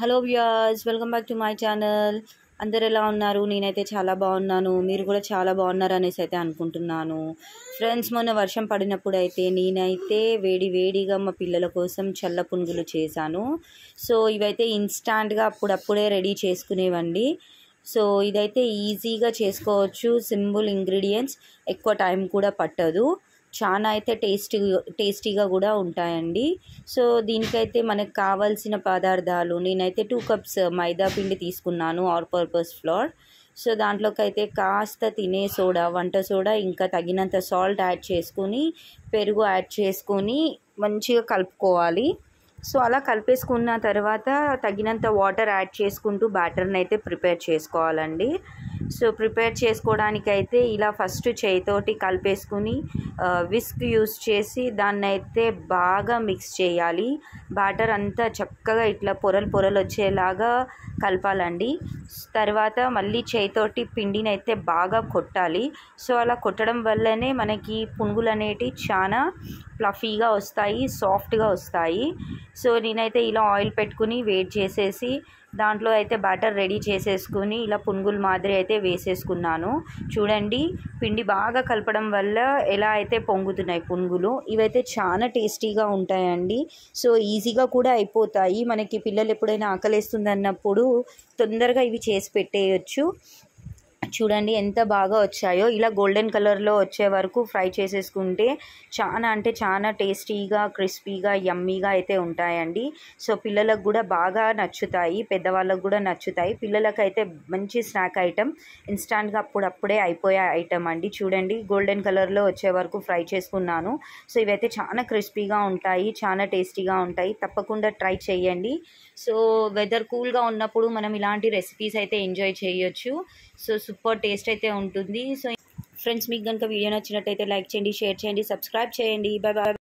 hello viewers welcome back to my channel అందరు ఎలా ఉన్నారు నేనైతే చాలా బాగున్నాను మీరు కూడా చాలా బాగున్నారు అనేసి అయితే అనుకుంటున్నాను ఫ్రెండ్స్ మొన్న వర్షం పడినప్పుడు అయితే నేనైతే వేడి వేడిగా మా పిల్లల కోసం చల్ల పునుగులు చేశాను సో ఇవైతే ఇన్స్టాంట్గా అప్పుడప్పుడే రెడీ చేసుకునేవండి సో ఇదైతే ఈజీగా చేసుకోవచ్చు సింపుల్ ఇంగ్రీడియంట్స్ ఎక్కువ టైం కూడా పట్టదు చాలా అయితే టేస్టీ టేస్టీగా కూడా ఉంటాయండి సో దీనికైతే మనకు కావాల్సిన పదార్థాలు నేనైతే టూ కప్స్ మైదా పిండి తీసుకున్నాను ఆర్ పర్పస్ ఫ్లోర్ సో దాంట్లోకి అయితే కాస్త తినే సోడా వంట సోడా ఇంకా తగినంత సాల్ట్ యాడ్ చేసుకుని పెరుగు యాడ్ చేసుకొని మంచిగా కలుపుకోవాలి సో అలా కలిపేసుకున్న తర్వాత తగినంత వాటర్ యాడ్ చేసుకుంటూ బ్యాటర్ని అయితే ప్రిపేర్ చేసుకోవాలండి సో ప్రిపేర్ చేసుకోవడానికైతే ఇలా ఫస్ట్ చేయితోటి కలిపేసుకుని విస్క్ యూస్ చేసి దాన్ని అయితే బాగా మిక్స్ చేయాలి బ్యాటర్ అంతా చక్కగా ఇట్లా పొరలు పొరలు వచ్చేలాగా కలపాలండి తర్వాత మళ్ళీ చేయితోటి పిండిని అయితే బాగా కొట్టాలి సో అలా కొట్టడం వల్లనే మనకి పునుగులు అనేటివి చాలా ఫ్లఫీగా వస్తాయి సాఫ్ట్గా వస్తాయి సో నేనైతే ఇలా ఆయిల్ పెట్టుకుని వెయిట్ చేసేసి దాంట్లో అయితే బ్యాటర్ రెడీ చేసేసుకుని ఇలా పునుగులు మాదిరి అయితే వేసేసుకున్నాను చూడండి పిండి బాగా కలపడం వల్ల ఎలా అయితే పొంగుతున్నాయి పునుగులు ఇవైతే చాలా టేస్టీగా ఉంటాయండి సో ఈజీగా కూడా అయిపోతాయి మనకి పిల్లలు ఎప్పుడైనా ఆకలేస్తుంది అన్నప్పుడు తొందరగా ఇవి చేసి పెట్టేయచ్చు చూడండి ఎంత బాగా వచ్చాయో ఇలా గోల్డెన్ కలర్లో వచ్చే వరకు ఫ్రై చేసేసుకుంటే చాలా అంటే చాలా టేస్టీగా క్రిస్పీగా యమ్మీగా అయితే ఉంటాయండి సో పిల్లలకు కూడా బాగా నచ్చుతాయి పెద్దవాళ్ళకు కూడా నచ్చుతాయి పిల్లలకు అయితే మంచి స్నాక్ ఐటెం ఇన్స్టాంట్గా అప్పుడప్పుడే అయిపోయే ఐటెం అండి చూడండి గోల్డెన్ కలర్లో వచ్చే వరకు ఫ్రై చేసుకున్నాను సో ఇవైతే చాలా క్రిస్పీగా ఉంటాయి చాలా టేస్టీగా ఉంటాయి తప్పకుండా ట్రై చేయండి సో వెదర్ కూల్గా ఉన్నప్పుడు మనం ఇలాంటి రెసిపీస్ అయితే ఎంజాయ్ చేయొచ్చు సో సూపర్ టేస్ట్ అయితే ఉంటుంది సో ఫ్రెండ్స్ మీకు కనుక వీడియో నచ్చినట్టయితే లైక్ చేయండి షేర్ చేయండి సబ్స్క్రైబ్ చేయండి బాయ్ బాయ్